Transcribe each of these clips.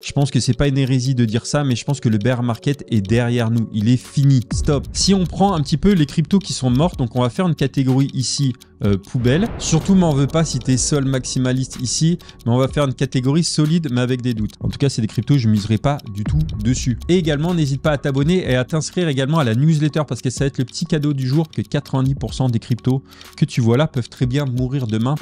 Je pense que c'est pas une hérésie de dire ça, mais je pense que le bear market est derrière nous. Il est fini. Stop. Si on prend un petit peu les cryptos qui sont mortes, donc on va faire une catégorie ici euh, poubelle. Surtout m'en veux pas si es seul maximaliste ici, mais on va faire une catégorie solide mais avec des doutes. En tout cas, c'est des cryptos, je miserai pas du tout dessus. Et également, n'hésite pas à t'abonner et à t'inscrire également à la newsletter parce que ça va être le petit cadeau du jour que 90% des cryptos que tu vois là peuvent très bien mourir demain.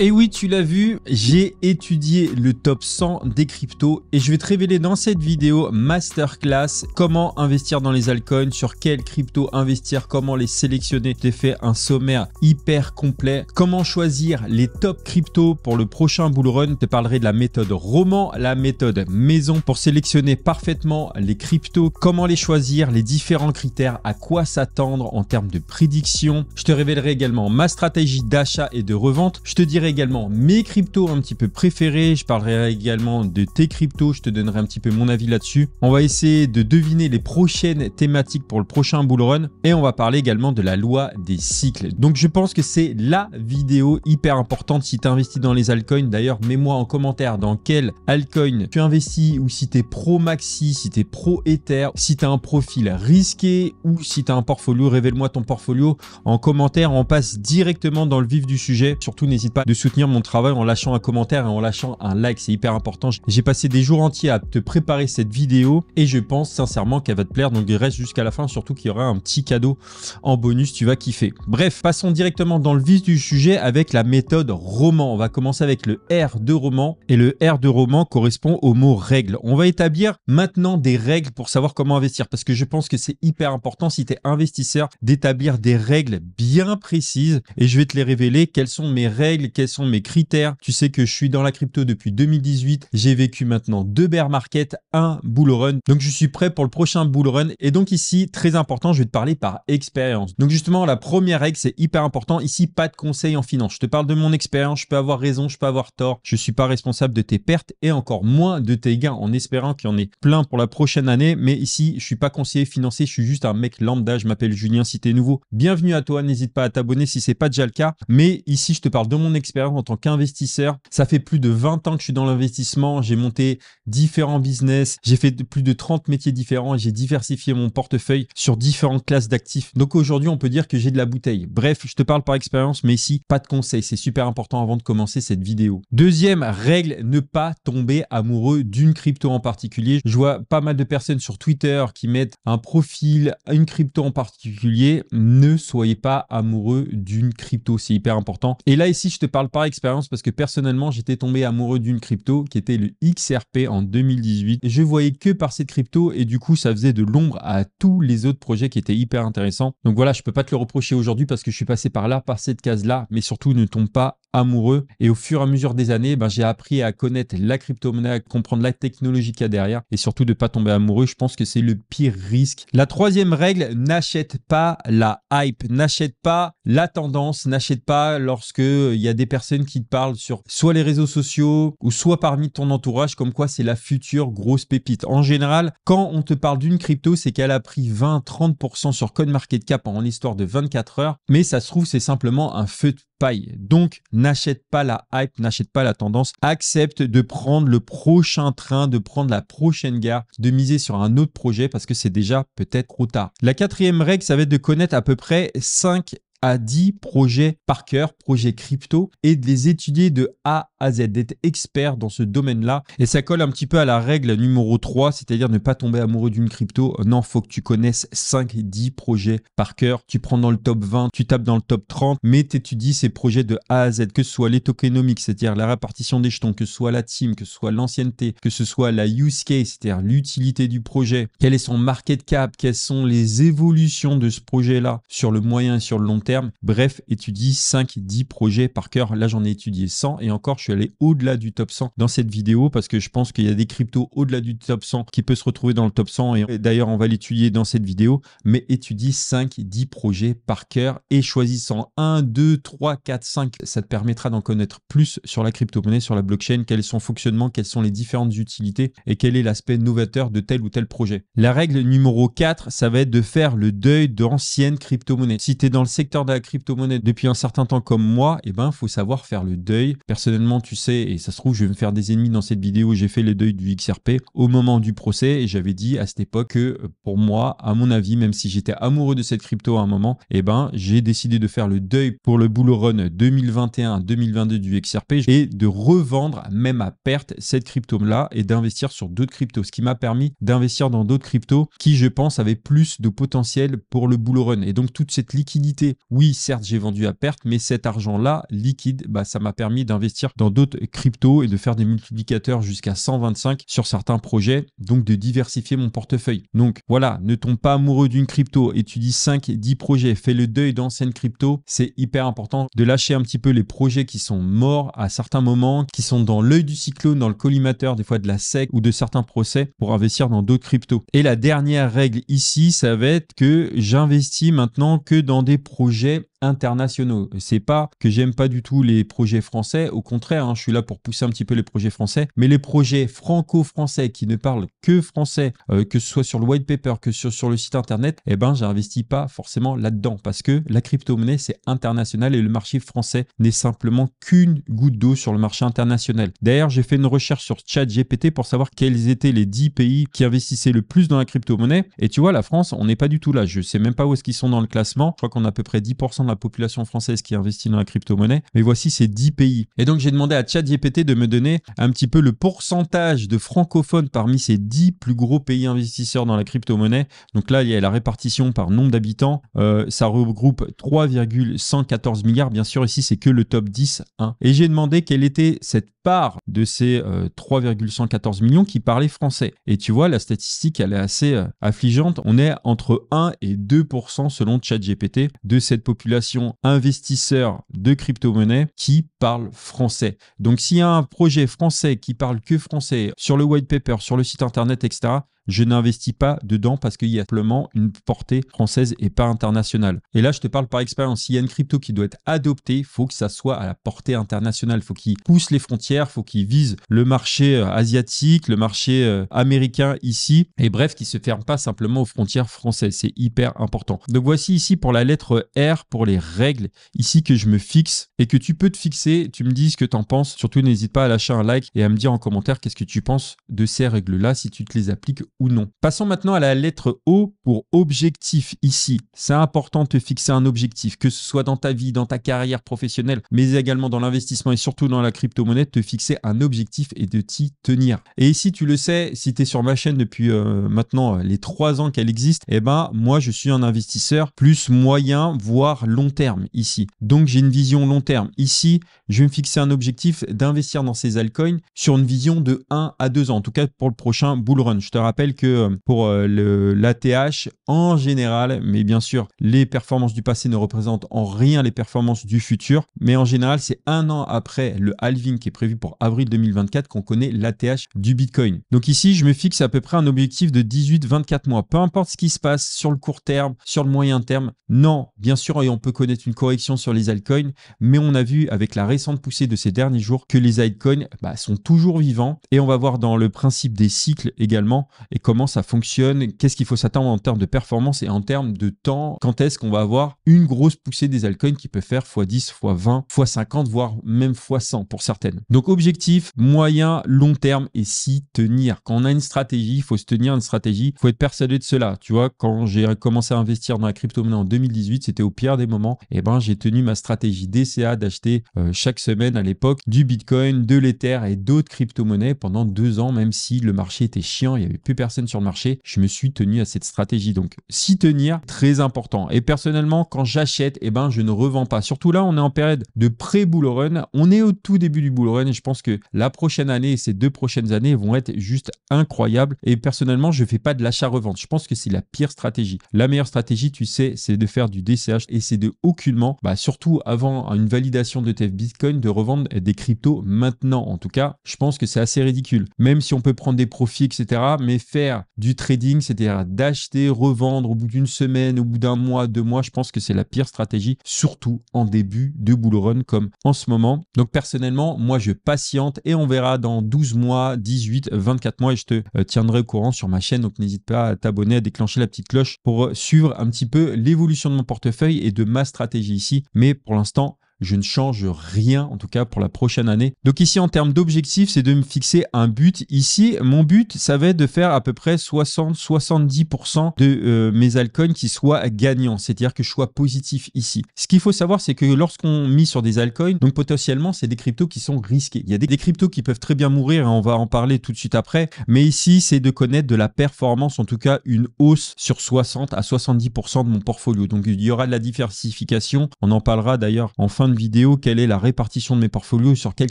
Et oui, tu l'as vu, j'ai étudié le top 100 des cryptos et je vais te révéler dans cette vidéo masterclass comment investir dans les altcoins, sur quelles cryptos investir, comment les sélectionner. Je t'ai fait un sommaire hyper complet, comment choisir les top cryptos pour le prochain bull run. Je te parlerai de la méthode roman, la méthode maison pour sélectionner parfaitement les cryptos, comment les choisir, les différents critères, à quoi s'attendre en termes de prédiction. Je te révélerai également ma stratégie d'achat et de revente. Je te dirai également mes cryptos un petit peu préférés. Je parlerai également de tes cryptos. Je te donnerai un petit peu mon avis là-dessus. On va essayer de deviner les prochaines thématiques pour le prochain bull run. Et on va parler également de la loi des cycles. Donc, je pense que c'est la vidéo hyper importante si tu investis dans les altcoins. D'ailleurs, mets-moi en commentaire dans quel altcoin tu investis ou si tu es pro maxi, si tu es pro Ether, si tu as un profil risqué ou si tu as un portfolio. Révèle-moi ton portfolio en commentaire. On passe directement dans le vif du sujet. Surtout, n'hésite pas de soutenir mon travail en lâchant un commentaire et en lâchant un like, c'est hyper important. J'ai passé des jours entiers à te préparer cette vidéo et je pense sincèrement qu'elle va te plaire, donc reste jusqu'à la fin, surtout qu'il y aura un petit cadeau en bonus, tu vas kiffer. Bref, passons directement dans le vif du sujet avec la méthode roman. On va commencer avec le R de roman et le R de roman correspond au mot règle. On va établir maintenant des règles pour savoir comment investir parce que je pense que c'est hyper important si tu es investisseur d'établir des règles bien précises et je vais te les révéler quelles sont mes règles, sont mes critères. Tu sais que je suis dans la crypto depuis 2018. J'ai vécu maintenant deux bear markets, un bull run. Donc, je suis prêt pour le prochain bull run. Et donc ici, très important, je vais te parler par expérience. Donc justement, la première règle, c'est hyper important. Ici, pas de conseils en finance. Je te parle de mon expérience. Je peux avoir raison, je peux avoir tort. Je suis pas responsable de tes pertes et encore moins de tes gains en espérant qu'il y en ait plein pour la prochaine année. Mais ici, je suis pas conseiller financier. Je suis juste un mec lambda. Je m'appelle Julien. Si t'es nouveau, bienvenue à toi. N'hésite pas à t'abonner si c'est pas déjà le cas. Mais ici, je te parle de mon expérience en tant qu'investisseur. Ça fait plus de 20 ans que je suis dans l'investissement. J'ai monté différents business. J'ai fait plus de 30 métiers différents et j'ai diversifié mon portefeuille sur différentes classes d'actifs. Donc aujourd'hui, on peut dire que j'ai de la bouteille. Bref, je te parle par expérience, mais ici, pas de conseils. C'est super important avant de commencer cette vidéo. Deuxième règle, ne pas tomber amoureux d'une crypto en particulier. Je vois pas mal de personnes sur Twitter qui mettent un profil, à une crypto en particulier. Ne soyez pas amoureux d'une crypto. C'est hyper important. Et là, ici, je te parle par expérience parce que personnellement, j'étais tombé amoureux d'une crypto qui était le XRP en 2018. Je voyais que par cette crypto et du coup, ça faisait de l'ombre à tous les autres projets qui étaient hyper intéressants. Donc voilà, je peux pas te le reprocher aujourd'hui parce que je suis passé par là, par cette case-là, mais surtout ne tombe pas amoureux. Et au fur et à mesure des années, ben, j'ai appris à connaître la crypto-monnaie, à comprendre la technologie qu'il y a derrière et surtout de ne pas tomber amoureux. Je pense que c'est le pire risque. La troisième règle, n'achète pas la hype, n'achète pas la tendance, n'achète pas lorsque euh, il y a des personnes qui te parlent sur soit les réseaux sociaux ou soit parmi ton entourage comme quoi c'est la future grosse pépite. En général, quand on te parle d'une crypto, c'est qu'elle a pris 20-30% sur code cap en histoire de 24 heures, mais ça se trouve c'est simplement un feu de paille. Donc, n'achète pas la hype, n'achète pas la tendance, accepte de prendre le prochain train, de prendre la prochaine gare, de miser sur un autre projet parce que c'est déjà peut-être trop tard. La quatrième règle, ça va être de connaître à peu près 5 10 projets par cœur, projets crypto, et de les étudier de A à Z, d'être expert dans ce domaine-là. Et ça colle un petit peu à la règle numéro 3, c'est-à-dire ne pas tomber amoureux d'une crypto. Non, faut que tu connaisses 5-10 projets par cœur. Tu prends dans le top 20, tu tapes dans le top 30, mais tu étudies ces projets de A à Z, que ce soit les tokenomics, c'est-à-dire la répartition des jetons, que ce soit la team, que ce soit l'ancienneté, que ce soit la use case, c'est-à-dire l'utilité du projet, quel est son market cap, quelles sont les évolutions de ce projet-là sur le moyen sur le long terme Bref, étudie 5-10 projets par cœur. Là, j'en ai étudié 100 et encore, je suis allé au-delà du top 100 dans cette vidéo parce que je pense qu'il y a des cryptos au-delà du top 100 qui peut se retrouver dans le top 100 et d'ailleurs, on va l'étudier dans cette vidéo. Mais étudie 5-10 projets par cœur et choisissant 1, 2, 3, 4, 5. Ça te permettra d'en connaître plus sur la crypto-monnaie, sur la blockchain, quel est son fonctionnement, quelles sont les différentes utilités et quel est l'aspect novateur de tel ou tel projet. La règle numéro 4, ça va être de faire le deuil d'anciennes crypto-monnaies. Si tu es dans le secteur de la crypto-monnaie depuis un certain temps comme moi, et eh ben, faut savoir faire le deuil. Personnellement, tu sais, et ça se trouve, je vais me faire des ennemis dans cette vidéo, j'ai fait le deuil du XRP au moment du procès et j'avais dit à cette époque que euh, pour moi, à mon avis, même si j'étais amoureux de cette crypto à un moment, et eh ben, j'ai décidé de faire le deuil pour le bull run 2021-2022 du XRP et de revendre même à perte cette crypto-là et d'investir sur d'autres cryptos, ce qui m'a permis d'investir dans d'autres cryptos qui, je pense, avaient plus de potentiel pour le bull run. Et donc, toute cette liquidité oui, certes, j'ai vendu à perte, mais cet argent-là, liquide, bah, ça m'a permis d'investir dans d'autres cryptos et de faire des multiplicateurs jusqu'à 125 sur certains projets, donc de diversifier mon portefeuille. Donc voilà, ne tombe pas amoureux d'une crypto, étudie 5, 10 projets, fais le deuil d'anciennes cryptos, c'est hyper important de lâcher un petit peu les projets qui sont morts à certains moments, qui sont dans l'œil du cyclone, dans le collimateur, des fois de la SEC ou de certains procès pour investir dans d'autres cryptos. Et la dernière règle ici, ça va être que j'investis maintenant que dans des projets obligé internationaux. C'est pas que j'aime pas du tout les projets français, au contraire, hein, je suis là pour pousser un petit peu les projets français, mais les projets franco-français qui ne parlent que français, euh, que ce soit sur le white paper, que sur, sur le site internet, eh ben j'investis pas forcément là-dedans parce que la crypto-monnaie c'est international et le marché français n'est simplement qu'une goutte d'eau sur le marché international. D'ailleurs, j'ai fait une recherche sur ChatGPT pour savoir quels étaient les 10 pays qui investissaient le plus dans la crypto-monnaie et tu vois la France, on n'est pas du tout là, je sais même pas où est-ce qu'ils sont dans le classement, je crois qu'on a à peu près 10% de la population française qui investit dans la crypto-monnaie, mais voici ces 10 pays. Et donc j'ai demandé à GPT de me donner un petit peu le pourcentage de francophones parmi ces 10 plus gros pays investisseurs dans la crypto-monnaie. Donc là, il y a la répartition par nombre d'habitants. Euh, ça regroupe 3,114 milliards. Bien sûr, ici, c'est que le top 10. 1. Et j'ai demandé quelle était cette part de ces 3,114 euh, millions qui parlaient français. Et tu vois, la statistique, elle est assez euh, affligeante. On est entre 1 et 2% selon GPT de cette population investisseurs de crypto-monnaies qui parle français. Donc s'il y a un projet français qui parle que français sur le white paper, sur le site internet, etc., je n'investis pas dedans parce qu'il y a simplement une portée française et pas internationale. Et là, je te parle par expérience. S'il y a une crypto qui doit être adoptée, faut que ça soit à la portée internationale. faut qu'il pousse les frontières, faut qu'il vise le marché euh, asiatique, le marché euh, américain ici. Et bref, qu'il se ferme pas simplement aux frontières françaises. C'est hyper important. Donc voici ici pour la lettre R, pour les règles, ici que je me fixe et que tu peux te fixer tu me dis ce que tu en penses. Surtout, n'hésite pas à lâcher un like et à me dire en commentaire qu'est-ce que tu penses de ces règles-là, si tu te les appliques ou non. Passons maintenant à la lettre O pour objectif ici. C'est important de te fixer un objectif, que ce soit dans ta vie, dans ta carrière professionnelle, mais également dans l'investissement et surtout dans la crypto-monnaie, te fixer un objectif et de t'y tenir. Et ici, tu le sais, si tu es sur ma chaîne depuis euh, maintenant euh, les trois ans qu'elle existe, eh ben, moi, je suis un investisseur plus moyen, voire long terme ici. Donc, j'ai une vision long terme. Ici, je vais me fixer un objectif d'investir dans ces altcoins sur une vision de 1 à 2 ans, en tout cas pour le prochain bull run. Je te rappelle que euh, pour euh, l'ATH, en général, mais bien sûr, les performances du passé ne représentent en rien les performances du futur, mais en général, c'est un an après le halving qui est prévu pour avril 2024 qu'on connaît l'ATH du Bitcoin. Donc ici, je me fixe à peu près un objectif de 18-24 mois. Peu importe ce qui se passe sur le court terme, sur le moyen terme, non, bien sûr, et on peut connaître une correction sur les altcoins, mais on a vu avec la poussée de ces derniers jours que les altcoins bah, sont toujours vivants et on va voir dans le principe des cycles également et comment ça fonctionne, qu'est-ce qu'il faut s'attendre en termes de performance et en termes de temps, quand est-ce qu'on va avoir une grosse poussée des altcoins qui peut faire x10, x20, x50, voire même x100 pour certaines. Donc objectif, moyen, long terme et si tenir. Quand on a une stratégie, il faut se tenir à une stratégie, faut être persuadé de cela. Tu vois, quand j'ai commencé à investir dans la crypto-monnaie en 2018, c'était au pire des moments, et eh ben j'ai tenu ma stratégie DCA d'acheter euh, chaque semaine à l'époque du Bitcoin, de l'Ether et d'autres crypto-monnaies pendant deux ans, même si le marché était chiant, il n'y avait plus personne sur le marché. Je me suis tenu à cette stratégie. Donc, s'y tenir, très important. Et personnellement, quand j'achète, eh ben, je ne revends pas. Surtout là, on est en période de pré-bull run. On est au tout début du bull run. Et je pense que la prochaine année et ces deux prochaines années vont être juste incroyables. Et personnellement, je ne fais pas de l'achat-revente. Je pense que c'est la pire stratégie. La meilleure stratégie, tu sais, c'est de faire du DCH et c'est de aucunement, bah, surtout avant une validation de TFB de revendre des cryptos maintenant. En tout cas, je pense que c'est assez ridicule. Même si on peut prendre des profits, etc., mais faire du trading, c'est-à-dire d'acheter, revendre au bout d'une semaine, au bout d'un mois, deux mois, je pense que c'est la pire stratégie, surtout en début de bull run comme en ce moment. Donc personnellement, moi je patiente et on verra dans 12 mois, 18, 24 mois et je te euh, tiendrai au courant sur ma chaîne. Donc n'hésite pas à t'abonner, à déclencher la petite cloche pour euh, suivre un petit peu l'évolution de mon portefeuille et de ma stratégie ici. Mais pour l'instant, je ne change rien, en tout cas pour la prochaine année. Donc ici, en termes d'objectif, c'est de me fixer un but. Ici, mon but, ça va être de faire à peu près 60-70% de euh, mes altcoins qui soient gagnants, c'est-à-dire que je sois positif ici. Ce qu'il faut savoir, c'est que lorsqu'on mise sur des altcoins, donc potentiellement, c'est des cryptos qui sont risqués. Il y a des, cryptos qui peuvent très bien mourir, et on va en parler tout de suite après, mais ici, c'est de connaître de la performance, en tout cas une hausse sur 60 à 70% de mon portfolio. Donc il y aura de la diversification, on en parlera d'ailleurs en vidéo quelle est la répartition de mes portfolios, sur quels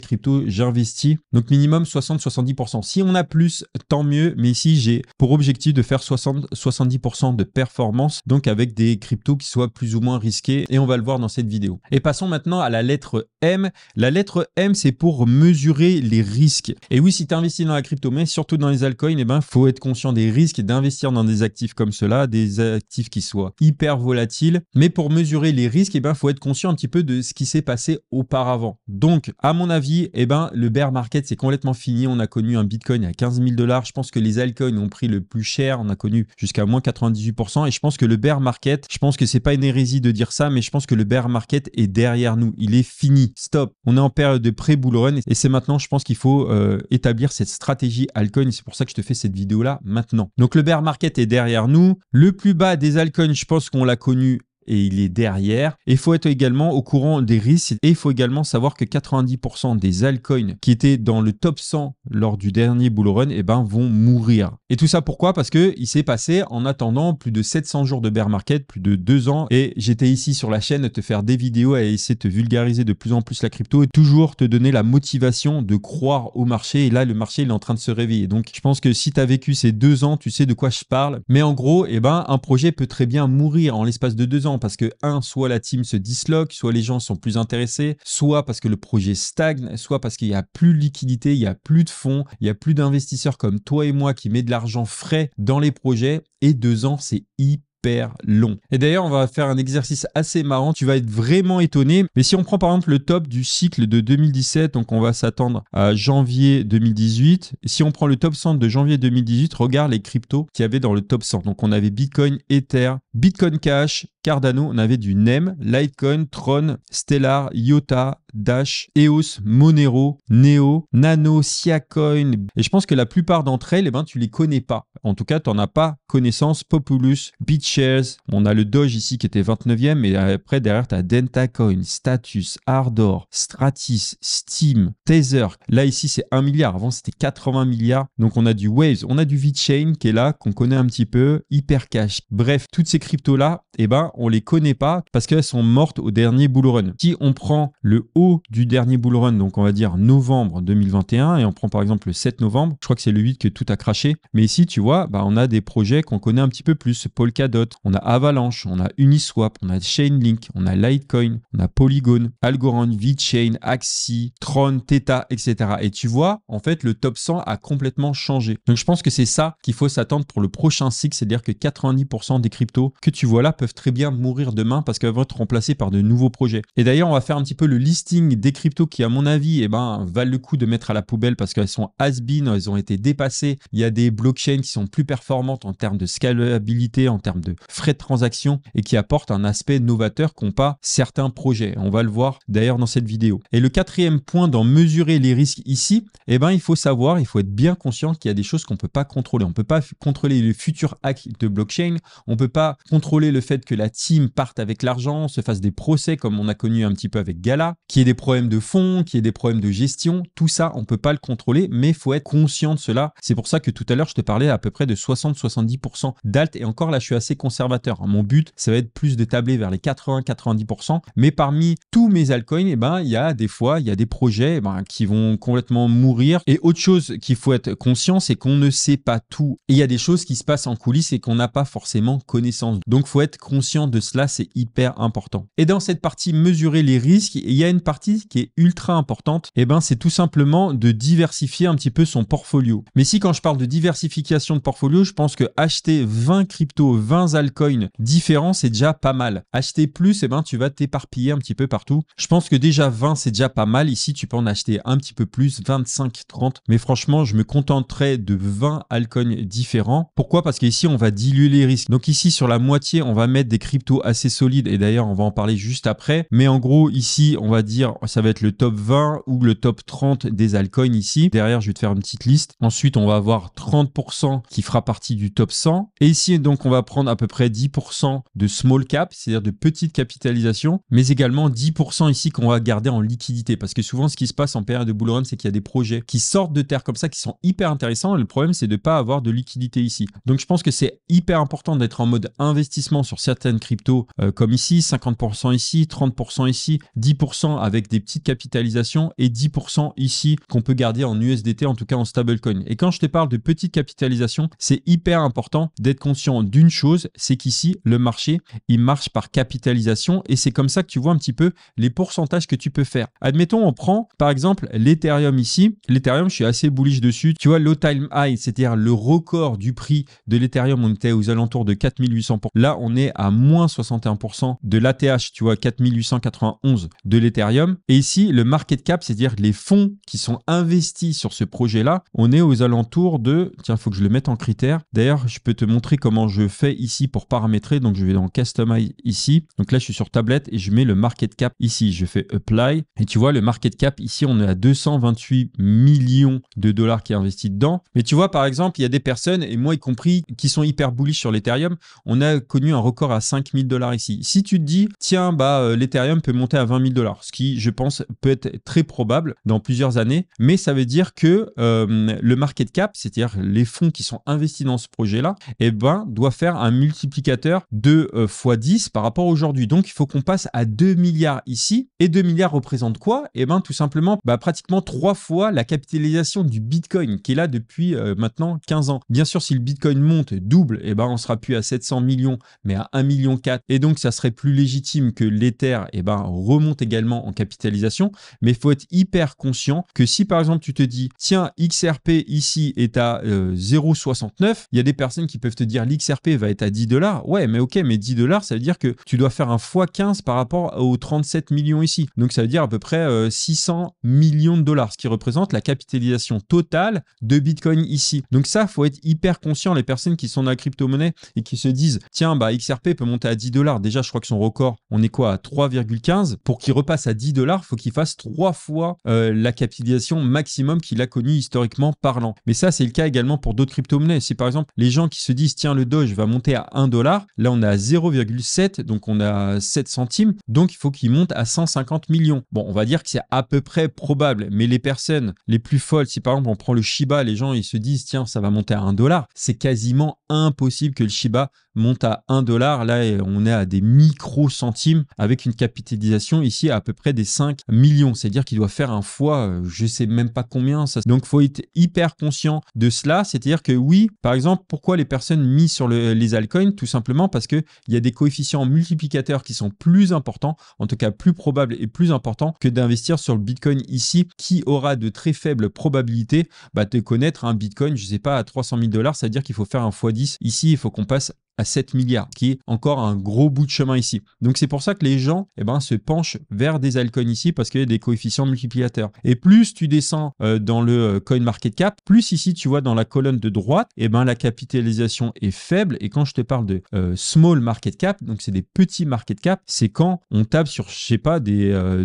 crypto j'investis. Donc minimum 60-70%. Si on a plus, tant mieux, mais ici j'ai pour objectif de faire 60-70% de performance, donc avec des cryptos qui soient plus ou moins risqués, et on va le voir dans cette vidéo. Et passons maintenant à la lettre M. La lettre M, c'est pour mesurer les risques. Et oui, si tu investis dans la crypto, mais surtout dans les altcoins, eh ben, faut être conscient des risques d'investir dans des actifs comme cela, des actifs qui soient hyper volatiles. Mais pour mesurer les risques, eh ben, faut être conscient un petit peu de ce qui s'est passé auparavant. Donc, à mon avis, eh ben, le bear market, c'est complètement fini. On a connu un Bitcoin à 15 000 dollars. Je pense que les altcoins ont pris le plus cher. On a connu jusqu'à moins 98%. Et je pense que le bear market, je pense que c'est pas une hérésie de dire ça, mais je pense que le bear market est derrière nous. Il est fini. Stop. On est en période de pré-bull run. Et c'est maintenant, je pense qu'il faut euh, établir cette stratégie altcoin. C'est pour ça que je te fais cette vidéo-là maintenant. Donc, le bear market est derrière nous. Le plus bas des altcoins, je pense qu'on l'a connu et il est derrière. il faut être également au courant des risques et il faut également savoir que 90% des altcoins qui étaient dans le top 100 lors du dernier bull run eh ben, vont mourir. Et tout ça pourquoi Parce que il s'est passé en attendant plus de 700 jours de bear market, plus de deux ans et j'étais ici sur la chaîne à te faire des vidéos et essayer de te vulgariser de plus en plus la crypto et toujours te donner la motivation de croire au marché et là le marché il est en train de se réveiller. Donc je pense que si tu as vécu ces deux ans, tu sais de quoi je parle. Mais en gros, eh ben, un projet peut très bien mourir en l'espace de deux ans parce que, un, soit la team se disloque, soit les gens sont plus intéressés, soit parce que le projet stagne, soit parce qu'il n'y a plus de liquidité, il n'y a plus de fonds, il n'y a plus d'investisseurs comme toi et moi qui met de l'argent frais dans les projets. Et deux ans, c'est hyper long. Et d'ailleurs, on va faire un exercice assez marrant. Tu vas être vraiment étonné. Mais si on prend par exemple le top du cycle de 2017, donc on va s'attendre à janvier 2018. Si on prend le top 100 de janvier 2018, regarde les cryptos qu'il y avait dans le top 100. Donc on avait Bitcoin, Ether, Bitcoin Cash, Cardano, on avait du NEM, Litecoin, Tron, Stellar, IOTA, Dash, EOS, Monero, Neo, Nano, Siacoin. Et je pense que la plupart d'entre elles, eh ben, tu les connais pas. En tout cas, tu n'en as pas connaissance. Populus, BitShares, on a le Doge ici qui était 29e. Et après, derrière, tu as DentaCoin, Status, Ardor, Stratis, Steam, Tether. Là, ici, c'est 1 milliard. Avant, c'était 80 milliards. Donc, on a du Waves, on a du VeChain qui est là, qu'on connaît un petit peu, Hypercash. Bref, toutes ces cryptos-là, eh ben, on les connaît pas parce qu'elles sont mortes au dernier bull run. Si on prend le haut du dernier bull run, donc on va dire novembre 2021, et on prend par exemple le 7 novembre, je crois que c'est le 8 que tout a craché, mais ici tu vois, bah, on a des projets qu'on connaît un petit peu plus, Polkadot, on a Avalanche, on a Uniswap, on a Chainlink, on a Litecoin, on a Polygon, Algorand, VeChain, Axie, Tron, Theta, etc. Et tu vois, en fait, le top 100 a complètement changé. Donc je pense que c'est ça qu'il faut s'attendre pour le prochain cycle, c'est-à-dire que 90% des cryptos que tu vois là peuvent très bien de mourir demain parce qu'elles vont être remplacées par de nouveaux projets. Et d'ailleurs, on va faire un petit peu le listing des cryptos qui, à mon avis, eh ben, valent le coup de mettre à la poubelle parce qu'elles sont has-been, elles ont été dépassées. Il y a des blockchains qui sont plus performantes en termes de scalabilité, en termes de frais de transaction et qui apportent un aspect novateur qu'ont pas certains projets. On va le voir d'ailleurs dans cette vidéo. Et le quatrième point dans mesurer les risques ici, eh ben, il faut savoir, il faut être bien conscient qu'il y a des choses qu'on ne peut pas contrôler. On ne peut pas contrôler les futurs hack de blockchain, on ne peut pas contrôler le fait que la team partent avec l'argent, se fasse des procès comme on a connu un petit peu avec Gala, qu'il y ait des problèmes de fonds, qu'il y ait des problèmes de gestion, tout ça, on peut pas le contrôler, mais faut être conscient de cela. C'est pour ça que tout à l'heure, je te parlais à peu près de 60-70% d'alt, et encore là, je suis assez conservateur. Hein. Mon but, ça va être plus de tabler vers les 80-90%, mais parmi tous mes altcoins, eh ben, il y a des fois, il y a des projets eh ben, qui vont complètement mourir. Et autre chose qu'il faut être conscient, c'est qu'on ne sait pas tout. Et il y a des choses qui se passent en coulisses et qu'on n'a pas forcément connaissance. Donc, faut être conscient de cela, c'est hyper important. Et dans cette partie mesurer les risques, il y a une partie qui est ultra importante, et eh ben c'est tout simplement de diversifier un petit peu son portfolio. Mais si quand je parle de diversification de portfolio, je pense que acheter 20 cryptos, 20 altcoins différents, c'est déjà pas mal. Acheter plus, et eh ben tu vas t'éparpiller un petit peu partout. Je pense que déjà 20, c'est déjà pas mal. Ici, tu peux en acheter un petit peu plus, 25, 30. Mais franchement, je me contenterai de 20 altcoins différents. Pourquoi Parce qu'ici, on va diluer les risques. Donc ici, sur la moitié, on va mettre des cryptos crypto assez solide et d'ailleurs on va en parler juste après. Mais en gros ici on va dire ça va être le top 20 ou le top 30 des altcoins ici. Derrière je vais te faire une petite liste. Ensuite on va avoir 30% qui fera partie du top 100. Et ici donc on va prendre à peu près 10% de small cap, c'est-à-dire de petite capitalisation, mais également 10% ici qu'on va garder en liquidité. Parce que souvent ce qui se passe en période de bull run c'est qu'il y a des projets qui sortent de terre comme ça qui sont hyper intéressants et le problème c'est de pas avoir de liquidité ici. Donc je pense que c'est hyper important d'être en mode investissement sur certaines crypto euh, comme ici, 50% ici, 30% ici, 10% avec des petites capitalisations et 10% ici qu'on peut garder en USDT, en tout cas en stablecoin. Et quand je te parle de petites capitalisations, c'est hyper important d'être conscient d'une chose, c'est qu'ici, le marché, il marche par capitalisation et c'est comme ça que tu vois un petit peu les pourcentages que tu peux faire. Admettons, on prend par exemple l'Ethereum ici. L'Ethereum, je suis assez bullish dessus. Tu vois, low time high, c'est-à-dire le record du prix de l'Ethereum, on était aux alentours de 4800. Là, on est à moins moins 61% de l'ATH, tu vois, 4891 de l'Ethereum. Et ici, le market cap, c'est-à-dire les fonds qui sont investis sur ce projet-là, on est aux alentours de, tiens, il faut que je le mette en critère. D'ailleurs, je peux te montrer comment je fais ici pour paramétrer. Donc, je vais dans Customize ici. Donc là, je suis sur tablette et je mets le market cap ici. Je fais Apply. Et tu vois, le market cap ici, on est à 228 millions de dollars qui est investi dedans. Mais tu vois, par exemple, il y a des personnes, et moi y compris, qui sont hyper bullish sur l'Ethereum. On a connu un record à 5 5000 dollars ici. Si tu te dis, tiens, bah, euh, l'Ethereum peut monter à 20 000 dollars, ce qui, je pense, peut être très probable dans plusieurs années, mais ça veut dire que euh, le market cap, c'est-à-dire les fonds qui sont investis dans ce projet-là, eh ben, doit faire un multiplicateur de euh, fois 10 par rapport aujourd'hui. Donc, il faut qu'on passe à 2 milliards ici. Et 2 milliards représente quoi Eh ben, tout simplement, bah, pratiquement trois fois la capitalisation du Bitcoin qui est là depuis maintenant 15 ans. Bien sûr, si le Bitcoin monte double, eh ben, on sera plus à 700 millions, mais à 1 million 4 et donc ça serait plus légitime que l'Ether et eh ben, remonte également en capitalisation, mais faut être hyper conscient que si par exemple tu te dis tiens XRP ici est à 0,69, euh, il y a des personnes qui peuvent te dire l'XRP va être à 10 dollars, ouais mais ok mais 10 dollars ça veut dire que tu dois faire un x15 par rapport aux 37 millions ici, donc ça veut dire à peu près 600 euh, millions de dollars, ce qui représente la capitalisation totale de Bitcoin ici. Donc ça faut être hyper conscient les personnes qui sont dans la crypto-monnaie et qui se disent tiens bah XRP peut monter à 10 dollars. Déjà, je crois que son record, on est quoi à 3,15 Pour qu'il repasse à 10 dollars, faut qu'il fasse trois fois euh, la capitalisation maximum qu'il a connue historiquement parlant. Mais ça, c'est le cas également pour d'autres crypto-monnaies. Si par exemple les gens qui se disent tiens, le Doge va monter à 1 dollar, là on est à 0,7, donc on a 7 centimes, donc il faut qu'il monte à 150 millions. Bon, on va dire que c'est à peu près probable, mais les personnes les plus folles, si par exemple on prend le Shiba, les gens ils se disent tiens, ça va monter à 1 dollar, c'est quasiment impossible que le Shiba monte à 1 dollar. Là, on est à des micro-centimes avec une capitalisation ici à, peu près des 5 millions. C'est-à-dire qu'il doit faire un fois, euh, je sais même pas combien. Ça. Donc, faut être hyper conscient de cela. C'est-à-dire que oui, par exemple, pourquoi les personnes mises sur les altcoins Tout simplement parce qu'il y a des coefficients multiplicateurs qui sont plus importants, en tout cas plus probables et plus importants que d'investir sur le Bitcoin ici, qui aura de très faibles probabilités bah, de connaître un Bitcoin, je sais pas, à 300 000 dollars. C'est-à-dire qu'il faut faire un fois 10 ici, il faut qu'on passe à 7 milliards, qui est encore un gros bout de chemin ici. Donc c'est pour ça que les gens eh ben, se penchent vers des altcoins ici parce qu'il y a des coefficients multiplicateurs. Et plus tu descends euh, dans le euh, coin market cap, plus ici tu vois dans la colonne de droite, eh ben, la capitalisation est faible. Et quand je te parle de euh, small market cap, donc c'est des petits market cap, c'est quand on tape sur, je sais pas, des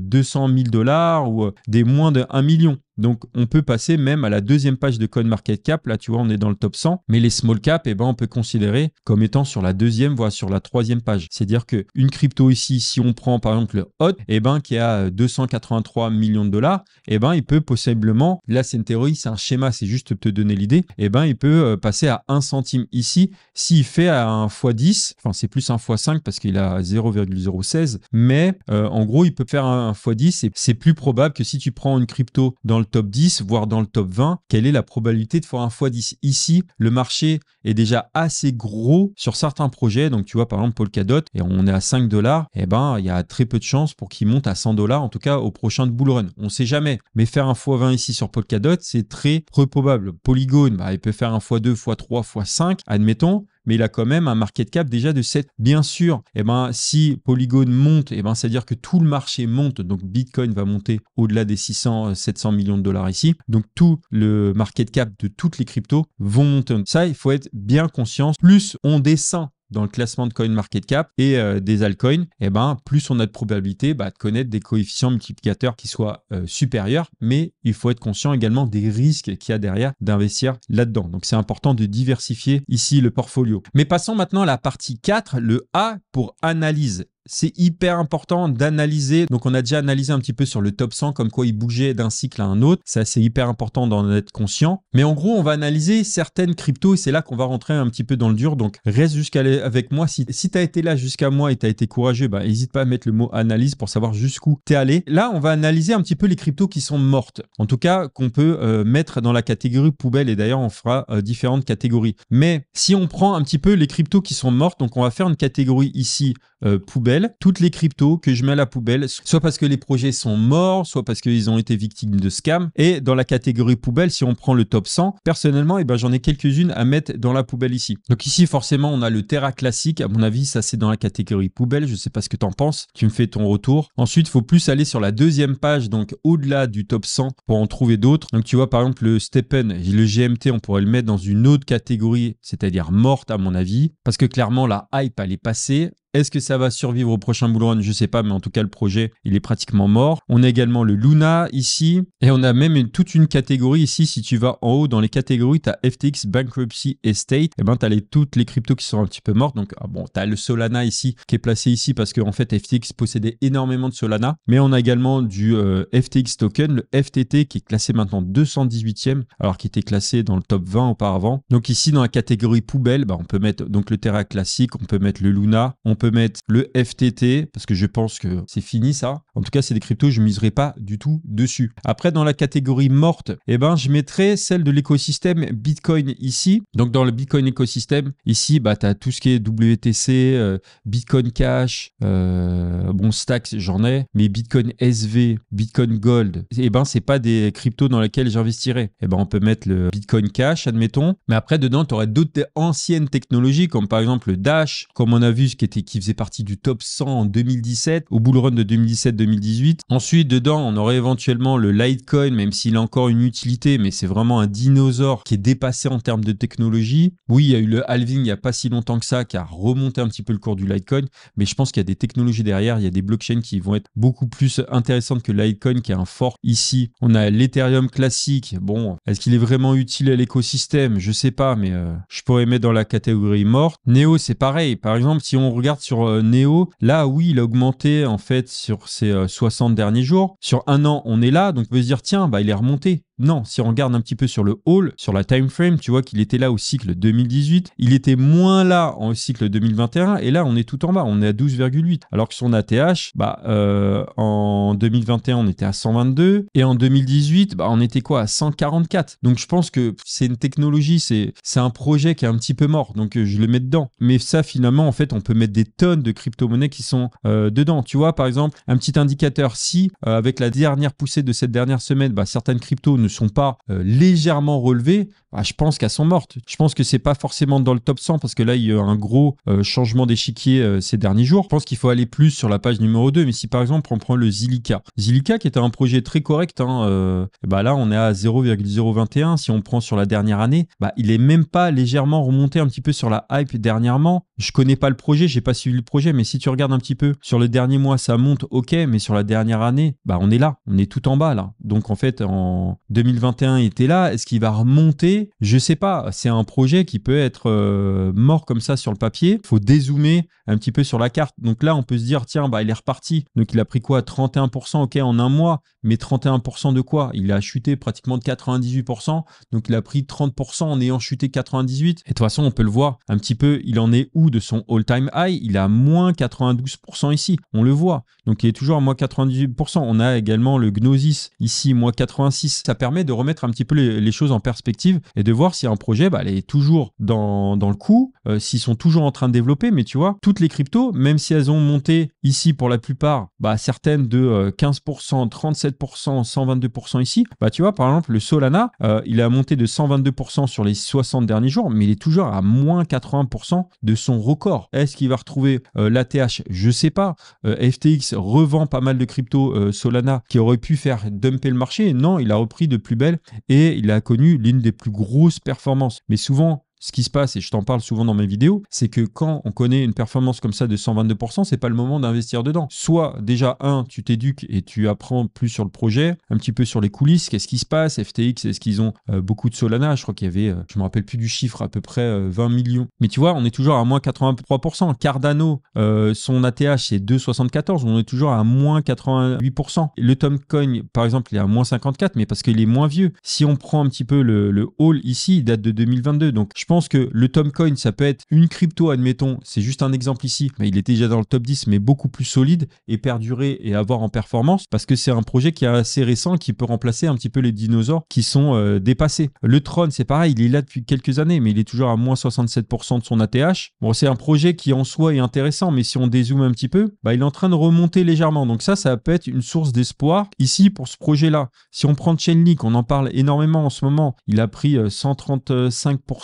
200 000 dollars ou des moins de 1 million. Donc, on peut passer même à la deuxième page de code market cap Là, tu vois, on est dans le top 100. Mais les small cap, et eh ben, on peut considérer comme étant sur la deuxième, voire sur la troisième page. C'est-à-dire qu'une crypto ici, si on prend par exemple le HOT, et eh ben, qui a 283 millions de dollars, et eh ben, il peut possiblement, là, c'est une théorie, c'est un schéma, c'est juste te donner l'idée, et ben, il peut euh, passer à 1 centime ici s'il fait à 1 x 10. Enfin, c'est plus 1 fois 5 parce qu'il a 0,016. Mais euh, en gros, il peut faire un x 10 et c'est plus probable que si tu prends une crypto dans le top 10, voire dans le top 20, quelle est la probabilité de faire un x10 Ici, le marché est déjà assez gros sur certains projets. Donc, tu vois, par exemple, Polkadot, et on est à 5 dollars, eh ben, il y a très peu de chances pour qu'il monte à 100 dollars, en tout cas au prochain de bull run. On ne sait jamais. Mais faire un x20 ici sur Polkadot, c'est très probable. Polygone, bah, il peut faire un x2, x3, x5, admettons mais il a quand même un market cap déjà de 7. Bien sûr, eh ben, si Polygon monte, et eh ben, c'est-à-dire que tout le marché monte, donc Bitcoin va monter au-delà des 600, 700 euh, millions de dollars ici. Donc tout le market cap de toutes les cryptos vont monter. Ça, il faut être bien conscient. Plus on descend dans le classement de market cap et euh, des altcoins, eh ben, plus on a de probabilité bah, de connaître des coefficients multiplicateurs qui soient euh, supérieurs, mais il faut être conscient également des risques qu'il y a derrière d'investir là-dedans. Donc c'est important de diversifier ici le portfolio. Mais passons maintenant à la partie 4, le A pour analyse c'est hyper important d'analyser. Donc, on a déjà analysé un petit peu sur le top 100, comme quoi il bougeait d'un cycle à un autre. Ça, c'est hyper important d'en être conscient. Mais en gros, on va analyser certaines cryptos et c'est là qu'on va rentrer un petit peu dans le dur. Donc, reste jusqu'à avec moi. Si, tu as été là jusqu'à moi et tu as été courageux, bah, n'hésite pas à mettre le mot analyse pour savoir jusqu'où tu es allé. Là, on va analyser un petit peu les cryptos qui sont mortes. En tout cas, qu'on peut euh, mettre dans la catégorie poubelle. Et d'ailleurs, on fera euh, différentes catégories. Mais si on prend un petit peu les cryptos qui sont mortes, donc on va faire une catégorie ici euh, poubelle toutes les cryptos que je mets à la poubelle, soit parce que les projets sont morts, soit parce qu'ils ont été victimes de scams. Et dans la catégorie poubelle, si on prend le top 100, personnellement, eh ben, j'en ai quelques-unes à mettre dans la poubelle ici. Donc ici, forcément, on a le Terra classique. À mon avis, ça c'est dans la catégorie poubelle. Je ne sais pas ce que tu en penses. Tu me fais ton retour. Ensuite, faut plus aller sur la deuxième page, donc au-delà du top 100 pour en trouver d'autres. Donc tu vois, par exemple, le Steppen, le GMT, on pourrait le mettre dans une autre catégorie, c'est-à-dire morte à mon avis, parce que clairement la hype elle est passée. Est-ce que ça va survivre au prochain bull Je ne sais pas, mais en tout cas le projet, il est pratiquement mort. On a également le Luna ici, et on a même toute une catégorie ici. Si tu vas en haut dans les catégories, tu as FTX, Bankruptcy, Estate, et eh ben tu as toutes les cryptos qui sont un petit peu mortes. Donc ah bon, tu as le Solana ici qui est placé ici parce qu'en fait FTX possédait énormément de Solana, mais on a également du euh, FTX token, le FTT qui est classé maintenant 218e, alors qu'il était classé dans le top 20 auparavant. Donc ici dans la catégorie poubelle, bah, on peut mettre donc le Terra classique, on peut mettre le Luna, on peut mettre le FTT parce que je pense que c'est fini ça. En tout cas, c'est des cryptos, je miserai pas du tout dessus. Après, dans la catégorie morte, et eh ben, je mettrai celle de l'écosystème Bitcoin ici. Donc, dans le Bitcoin écosystème, ici, bah, tu as tout ce qui est WTC, euh, Bitcoin Cash, euh, bon, Stacks, j'en ai, mais Bitcoin SV, Bitcoin Gold, et eh ben, c'est pas des cryptos dans lesquels j'investirai. et eh ben, on peut mettre le Bitcoin Cash, admettons. Mais après, dedans, tu aurais d'autres anciennes technologies, comme par exemple le Dash, comme on a vu ce qui était qui faisait partie du top 100 en 2017, au bull run de 2017-2018. Ensuite, dedans, on aurait éventuellement le Litecoin, même s'il a encore une utilité, mais c'est vraiment un dinosaure qui est dépassé en termes de technologie. Oui, il y a eu le halving il n'y a pas si longtemps que ça, qui a remonté un petit peu le cours du Litecoin, mais je pense qu'il y a des technologies derrière, il y a des blockchains qui vont être beaucoup plus intéressantes que Litecoin, qui a un fort ici. On a l'Ethereum classique. Bon, est-ce qu'il est vraiment utile à l'écosystème Je sais pas, mais euh, je pourrais mettre dans la catégorie morte. Neo, c'est pareil. Par exemple, si on regarde sur euh, Neo, là oui, il a augmenté en fait sur ces 60 euh, derniers jours. Sur un an, on est là, donc on peut se dire tiens, bah il est remonté. Non, si on regarde un petit peu sur le hall, sur la time frame, tu vois qu'il était là au cycle 2018, il était moins là en cycle 2021 et là on est tout en bas, on est à 12,8 alors que son ATH bah euh, en 2021 on était à 122 et en 2018 bah, on était quoi à 144. Donc je pense que c'est une technologie, c'est c'est un projet qui est un petit peu mort donc euh, je le mets dedans. Mais ça finalement en fait on peut mettre des tonnes de crypto-monnaies qui sont euh, dedans. Tu vois par exemple un petit indicateur si avec la dernière poussée de cette dernière semaine, bah, certaines cryptos ne sont pas euh, légèrement relevés, bah, je pense qu'elles sont mortes. Je pense que c'est pas forcément dans le top 100 parce que là, il y a un gros euh, changement d'échiquier euh, ces derniers jours. Je pense qu'il faut aller plus sur la page numéro 2. Mais si par exemple, on prend le Zilika, Zilika qui était un projet très correct, hein, bah là, on est à 0,021. Si on prend sur la dernière année, bah, il est même pas légèrement remonté un petit peu sur la hype dernièrement. Je connais pas le projet, j'ai pas suivi le projet, mais si tu regardes un petit peu, sur le dernier mois, ça monte, ok, mais sur la dernière année, bah on est là, on est tout en bas là. Donc en fait, en 2021, il était là, est-ce qu'il va remonter Je sais pas, c'est un projet qui peut être euh, mort comme ça sur le papier, faut dézoomer un petit peu sur la carte. Donc là, on peut se dire, tiens, bah il est reparti, donc il a pris quoi 31%, ok, en un mois, mais 31% de quoi Il a chuté pratiquement de 98%, donc il a pris 30% en ayant chuté 98%. Et de toute façon, on peut le voir un petit peu, il en est où de son all-time high. Il est à moins 92% ici. On le voit. Donc il est toujours à moins 98%. On a également le Gnosis ici, moins 86. Ça permet de remettre un petit peu les, choses en perspective et de voir si un projet bah, est toujours dans, le coup, euh, s'ils sont toujours en train de développer. Mais tu vois, toutes les cryptos, même si elles ont monté ici pour la plupart, bah, certaines de 15%, 37%, 122% ici, bah, tu vois, par exemple, le Solana, euh, il a monté de 122% sur les 60 derniers jours, mais il est toujours à moins 80% de son record. Est-ce qu'il va retrouver euh, l'ATH Je sais pas. Euh, FTX revend pas mal de crypto euh, Solana qui aurait pu faire dumper le marché. Non, il a repris de plus belle et il a connu l'une des plus grosses performances. Mais souvent, ce qui se passe, et je t'en parle souvent dans mes vidéos, c'est que quand on connaît une performance comme ça de 122%, c'est pas le moment d'investir dedans. Soit déjà, un, tu t'éduques et tu apprends plus sur le projet, un petit peu sur les coulisses, qu'est-ce qui se passe, FTX, est-ce qu'ils ont euh, beaucoup de Solana, je crois qu'il y avait, euh, je me rappelle plus du chiffre, à peu près 20 euh, millions. Mais tu vois, on est toujours à moins 83%. Cardano, son ATH, c'est 2,74, on est toujours à moins 88%. Le Tomcoin, par exemple, il est à moins 54, mais parce qu'il est moins vieux. Si on prend un petit peu le, le haul ici, il date de 2022, donc je je pense que le Tomcoin, ça peut être une crypto, admettons, c'est juste un exemple ici, mais il était déjà dans le top 10, mais beaucoup plus solide et perdurer et avoir en performance parce que c'est un projet qui est assez récent, qui peut remplacer un petit peu les dinosaures qui sont euh, dépassés. Le Tron, c'est pareil, il est là depuis quelques années, mais il est toujours à moins 67% de son ATH. Bon, c'est un projet qui en soi est intéressant, mais si on dézoome un petit peu, bah, il est en train de remonter légèrement. Donc ça, ça peut être une source d'espoir ici pour ce projet-là. Si on prend Chainlink, on en parle énormément en ce moment. Il a pris 135%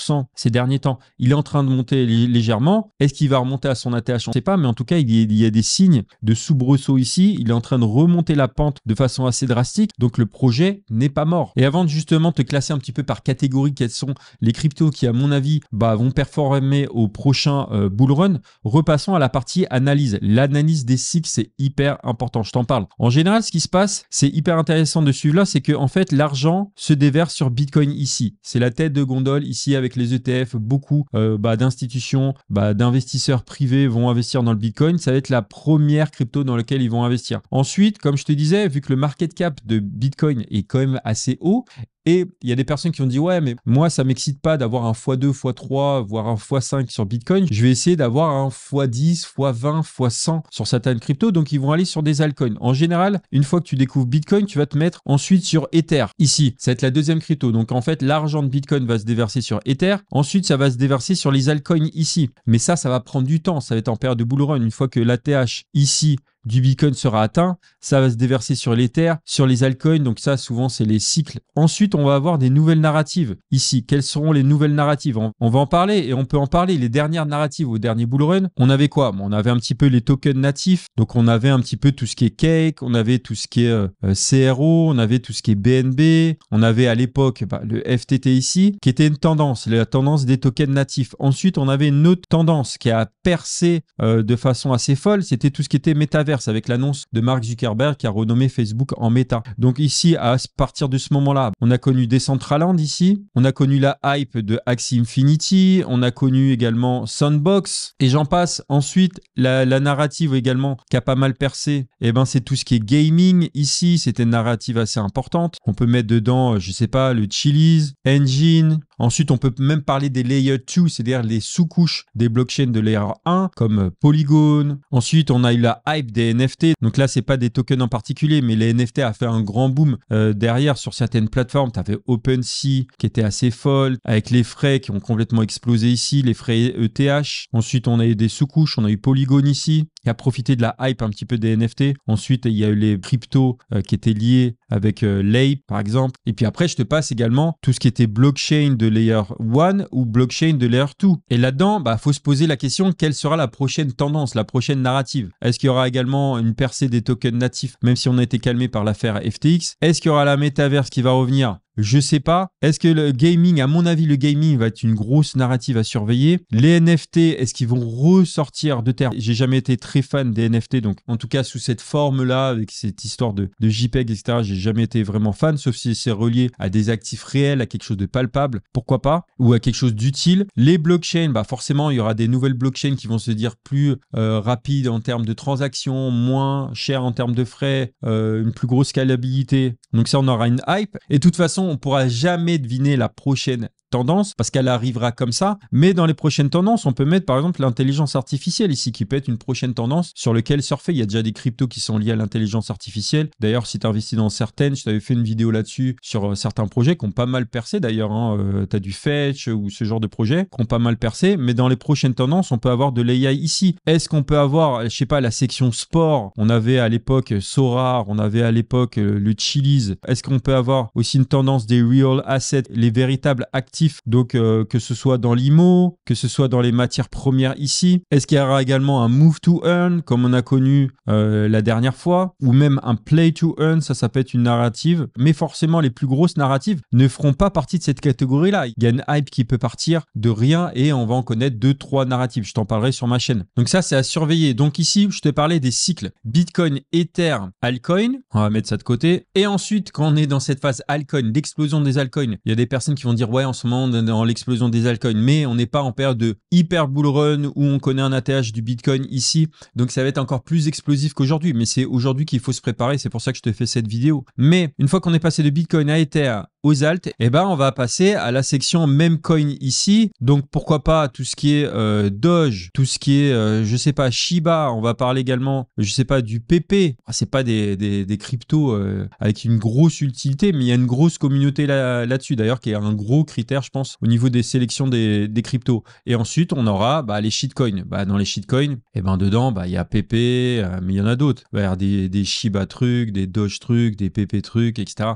euh, ces derniers temps. Il est en train de monter légèrement. Est-ce qu'il va remonter à son ATH Je ne sais pas, mais en tout cas, il y a, des signes de soubresaut ici. Il est en train de remonter la pente de façon assez drastique. Donc le projet n'est pas mort. Et avant de justement te classer un petit peu par catégorie, quelles sont les cryptos qui, à mon avis, bah, vont performer au prochain euh, bull run, repassons à la partie analyse. L'analyse des cycles, c'est hyper important. Je t'en parle. En général, ce qui se passe, c'est hyper intéressant de suivre là, c'est que en fait, l'argent se déverse sur Bitcoin ici. C'est la tête de gondole ici avec les ETH. E beaucoup euh, bah, d'institutions, bah, d'investisseurs privés vont investir dans le Bitcoin. Ça va être la première crypto dans laquelle ils vont investir. Ensuite, comme je te disais, vu que le market cap de Bitcoin est quand même assez haut, et il y a des personnes qui ont dit ouais mais moi ça m'excite pas d'avoir un x2, x3, voire un x5 sur Bitcoin. Je vais essayer d'avoir un x10, x20, x100 sur certaines cryptos. Donc ils vont aller sur des altcoins. En général, une fois que tu découvres Bitcoin, tu vas te mettre ensuite sur Ether. Ici, ça va être la deuxième crypto. Donc en fait, l'argent de Bitcoin va se déverser sur Ether. Ensuite, ça va se déverser sur les altcoins ici. Mais ça, ça va prendre du temps. Ça va être en période de bull run. Une fois que l'ATH ici du beacon sera atteint, ça va se déverser sur les terres sur les altcoins, donc ça souvent c'est les cycles. Ensuite, on va avoir des nouvelles narratives. Ici, quelles seront les nouvelles narratives on, va en parler et on peut en parler. Les dernières narratives au dernier bull run, on avait quoi On avait un petit peu les tokens natifs, donc on avait un petit peu tout ce qui est Cake, on avait tout ce qui est euh, CRO, on avait tout ce qui est BNB, on avait à l'époque bah, le FTT ici, qui était une tendance, la tendance des tokens natifs. Ensuite, on avait une autre tendance qui a percé euh, de façon assez folle, c'était tout ce qui était métavers avec l'annonce de Mark Zuckerberg qui a renommé Facebook en Meta. Donc ici, à partir de ce moment-là, on a connu Decentraland ici, on a connu la hype de Axie Infinity, on a connu également Sandbox et j'en passe. Ensuite, la, narrative également qui a pas mal percé, et eh ben c'est tout ce qui est gaming. Ici, c'était une narrative assez importante. On peut mettre dedans, je sais pas, le Chili's, Engine, Ensuite, on peut même parler des Layer 2, c'est-à-dire les sous-couches des blockchains de Layer 1, comme euh, Polygon. Ensuite, on a eu la hype des NFT. Donc là, c'est pas des tokens en particulier, mais les NFT a fait un grand boom euh, derrière sur certaines plateformes. Tu avais OpenSea qui était assez folle, avec les frais qui ont complètement explosé ici, les frais ETH. Ensuite, on a eu des sous-couches, on a eu Polygon ici qui a profité de la hype un petit peu des NFT. Ensuite, il y a eu les cryptos euh, qui étaient liés avec euh, l'APE, par exemple. Et puis après, je te passe également tout ce qui était blockchain de layer 1 ou blockchain de layer 2. Et là-dedans, il bah, faut se poser la question, quelle sera la prochaine tendance, la prochaine narrative Est-ce qu'il y aura également une percée des tokens natifs, même si on a été calmé par l'affaire FTX Est-ce qu'il y aura la métaverse qui va revenir je sais pas. Est-ce que le gaming, à mon avis, le gaming va être une grosse narrative à surveiller. Les NFT, est-ce qu'ils vont ressortir de terre J'ai jamais été très fan des NFT, donc en tout cas sous cette forme-là, avec cette histoire de, JPEG, etc. J'ai jamais été vraiment fan, sauf si c'est relié à des actifs réels, à quelque chose de palpable, pourquoi pas, ou à quelque chose d'utile. Les blockchains, bah forcément, il y aura des nouvelles blockchains qui vont se dire plus rapide euh, rapides en termes de transactions, moins chères en termes de frais, euh, une plus grosse scalabilité. Donc ça, on aura une hype. Et de toute façon on on pourra jamais deviner la prochaine tendance parce qu'elle arrivera comme ça. Mais dans les prochaines tendances, on peut mettre par exemple l'intelligence artificielle ici qui peut être une prochaine tendance sur laquelle surfer. Il y a déjà des cryptos qui sont liés à l'intelligence artificielle. D'ailleurs, si tu investis dans certaines, je t'avais fait une vidéo là-dessus sur euh, certains projets qui ont pas mal percé d'ailleurs. Hein, euh, tu as du Fetch ou ce genre de projets qui ont pas mal percé. Mais dans les prochaines tendances, on peut avoir de l'AI ici. Est-ce qu'on peut avoir, euh, je sais pas, la section sport On avait à l'époque Sora, on avait à l'époque le Chili's. Est-ce qu'on peut avoir aussi une tendance des real assets, les véritables actifs donc, euh, que ce soit dans l'IMO, que ce soit dans les matières premières ici. Est-ce qu'il y aura également un move to earn, comme on a connu euh, la dernière fois, ou même un play to earn, ça, ça peut être une narrative. Mais forcément, les plus grosses narratives ne feront pas partie de cette catégorie-là. Il y a une hype qui peut partir de rien et on va en connaître deux, trois narratives. Je t'en parlerai sur ma chaîne. Donc ça, c'est à surveiller. Donc ici, je te parlais des cycles Bitcoin, Ether, alcoin On va mettre ça de côté. Et ensuite, quand on est dans cette phase alcoin l'explosion des alcoins il y a des personnes qui vont dire, ouais, en ce dans l'explosion des altcoins. Mais on n'est pas en période de hyper bull run où on connaît un ATH du Bitcoin ici. Donc ça va être encore plus explosif qu'aujourd'hui. Mais c'est aujourd'hui qu'il faut se préparer. C'est pour ça que je te fais cette vidéo. Mais une fois qu'on est passé de Bitcoin à Ether, aux et eh ben on va passer à la section même coin ici. Donc pourquoi pas tout ce qui est euh, Doge, tout ce qui est euh, je sais pas Shiba, on va parler également je sais pas du PP. Ah, c'est pas des, des, cryptos euh, avec une grosse utilité, mais il y a une grosse communauté là, dessus d'ailleurs qui est un gros critère je pense au niveau des sélections des, des cryptos. Et ensuite on aura bah, les shitcoins. Bah, dans les shitcoins, et eh ben dedans bah il y a PP, mais il y en a d'autres. Bah, des, des Shiba trucs, des Doge trucs, des PP trucs, etc.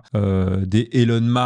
des Elon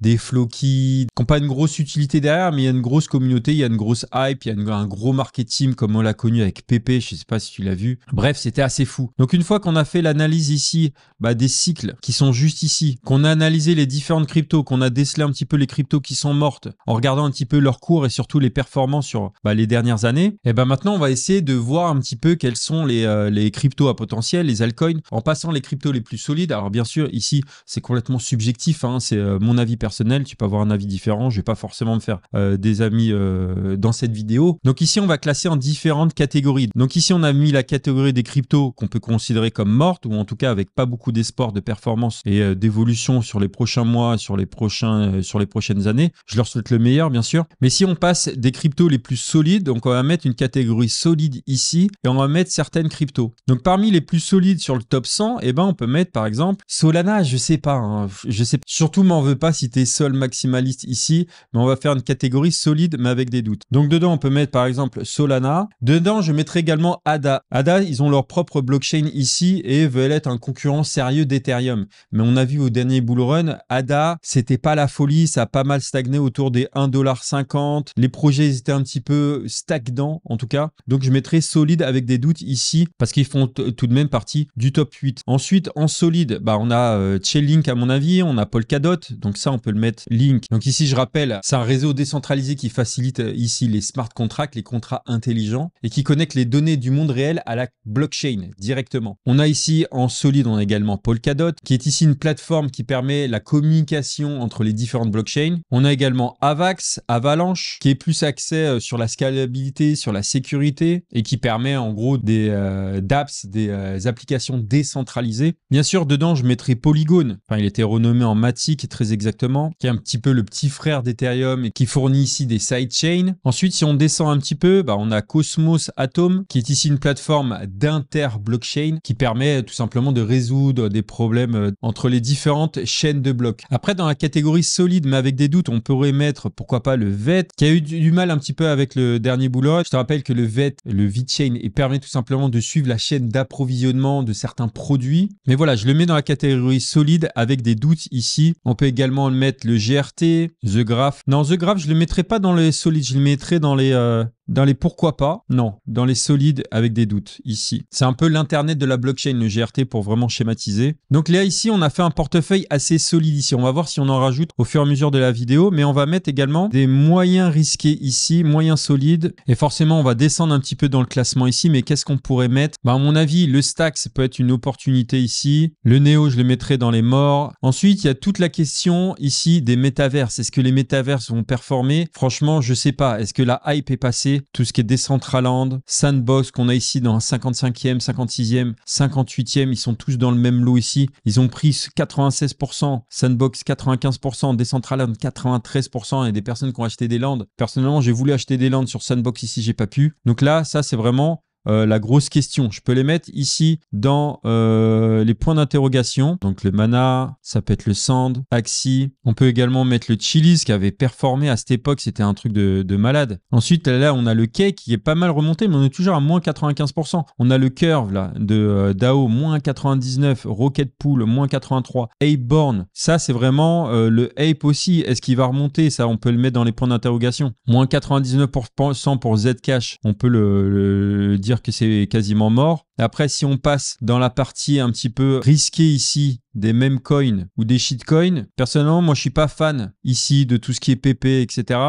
des Floki, qui n'ont pas une grosse utilité derrière, mais il y a une grosse communauté, il y a une grosse hype, il y a un gros marketing comme on l'a connu avec PP, je sais pas si tu l'as vu. Bref, c'était assez fou. Donc une fois qu'on a fait l'analyse ici bah, des cycles qui sont juste ici, qu'on a analysé les différentes cryptos, qu'on a décelé un petit peu les cryptos qui sont mortes, en regardant un petit peu leurs cours et surtout les performances sur bah, les dernières années, et eh ben maintenant on va essayer de voir un petit peu quels sont les, euh, les cryptos à potentiel, les altcoins, en passant les cryptos les plus solides. Alors bien sûr, ici c'est complètement subjectif, hein, c'est euh, mon avis personnel, tu peux avoir un avis différent, je vais pas forcément me faire euh, des amis euh, dans cette vidéo. Donc ici, on va classer en différentes catégories. Donc ici, on a mis la catégorie des cryptos qu'on peut considérer comme morte, ou en tout cas avec pas beaucoup d'espoir de performance et euh, d'évolution sur les prochains mois, sur les, prochains, sur les prochaines années. Je leur souhaite le meilleur, bien sûr. Mais si on passe des cryptos les plus solides, donc on va mettre une catégorie solide ici, et on va mettre certaines cryptos. Donc parmi les plus solides sur le top 100, et eh ben, on peut mettre par exemple Solana, je sais pas, hein, je sais surtout m'en veux pas si es sol maximaliste ici, mais on va faire une catégorie solide mais avec des doutes. Donc dedans, on peut mettre par exemple Solana. Dedans, je mettrai également ADA. ADA, ils ont leur propre blockchain ici et veulent être un concurrent sérieux d'Ethereum. Mais on a vu au dernier bull run, ADA, c'était pas la folie, ça a pas mal stagné autour des 1,50$. Les projets étaient un petit peu stagnants en tout cas. Donc je mettrai solide avec des doutes ici parce qu'ils font tout de même partie du top 8. Ensuite, en solide, bah, on a euh, Chainlink à mon avis, on a Polkadot, donc ça, on peut le mettre link. Donc ici, je rappelle, c'est un réseau décentralisé qui facilite euh, ici les smart contracts, les contrats intelligents et qui connecte les données du monde réel à la blockchain directement. On a ici en solide, on a également Polkadot qui est ici une plateforme qui permet la communication entre les différentes blockchains. On a également Avax, Avalanche qui est plus axé euh, sur la scalabilité, sur la sécurité et qui permet en gros des euh, dApps, des applications décentralisées. Bien sûr, dedans, je mettrai Polygon. Enfin, il était renommé en Matic, très exactement, qui est un petit peu le petit frère d'Ethereum et qui fournit ici des sidechains. Ensuite, si on descend un petit peu, bah, on a Cosmos Atom, qui est ici une plateforme d'inter-blockchain qui permet tout simplement de résoudre des problèmes euh, entre les différentes chaînes de blocs. Après, dans la catégorie solide, mais avec des doutes, on pourrait mettre, pourquoi pas, le VET, qui a eu du mal un petit peu avec le dernier boulot. Je te rappelle que le VET, le VeChain, permet tout simplement de suivre la chaîne d'approvisionnement de certains produits. Mais voilà, je le mets dans la catégorie solide avec des doutes ici. On peut également mettre le GRT, The Graph. Non, The Graph, je le mettrai pas dans les solides, je le mettrai dans les, euh, dans les pourquoi pas, non. Dans les solides avec des doutes, ici. C'est un peu l'internet de la blockchain, le GRT, pour vraiment schématiser. Donc là, ici, on a fait un portefeuille assez solide ici. On va voir si on en rajoute au fur et à mesure de la vidéo, mais on va mettre également des moyens risqués ici, moyens solides. Et forcément, on va descendre un petit peu dans le classement ici, mais qu'est-ce qu'on pourrait mettre bah, À mon avis, le stack, peut être une opportunité ici. Le Neo, je le mettrai dans les morts. Ensuite, il y a toute la question ici des métaverses. Est-ce que les métaverses vont performer Franchement, je sais pas. Est-ce que la hype est passée tout ce qui est Decentraland, Sandbox qu'on a ici dans un 55e, 56e, 58e, ils sont tous dans le même lot ici. Ils ont pris 96%, Sandbox 95%, Decentraland 93% et des personnes qui ont acheté des landes. Personnellement, j'ai voulu acheter des landes sur Sandbox ici, j'ai pas pu. Donc là, ça c'est vraiment euh, la grosse question. Je peux les mettre ici dans euh, les points d'interrogation. Donc le mana, ça peut être le sand, axi. On peut également mettre le chilis qui avait performé à cette époque. C'était un truc de, malade. Ensuite, là, on a le cake qui est pas mal remonté, mais on est toujours à moins 95%. On a le curve là de euh, DAO, moins 99, Rocket Pool, moins 83, Ape Born. Ça, c'est vraiment le Ape aussi. Est-ce qu'il va remonter Ça, on peut le mettre dans les points d'interrogation. Moins 99% pour ZCash. On peut le, le dire que c'est quasiment mort. Après, si on passe dans la partie un petit peu risquée ici, des mêmes coins ou des coins. personnellement, moi, je suis pas fan ici de tout ce qui est PP, etc.